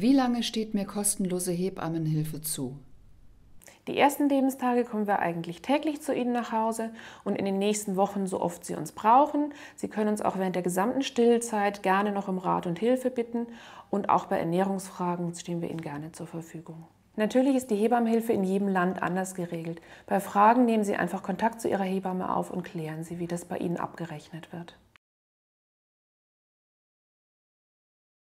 Wie lange steht mir kostenlose Hebammenhilfe zu? Die ersten Lebenstage kommen wir eigentlich täglich zu Ihnen nach Hause und in den nächsten Wochen so oft Sie uns brauchen. Sie können uns auch während der gesamten Stillzeit gerne noch um Rat und Hilfe bitten und auch bei Ernährungsfragen stehen wir Ihnen gerne zur Verfügung. Natürlich ist die Hebammenhilfe in jedem Land anders geregelt. Bei Fragen nehmen Sie einfach Kontakt zu Ihrer Hebamme auf und klären Sie, wie das bei Ihnen abgerechnet wird.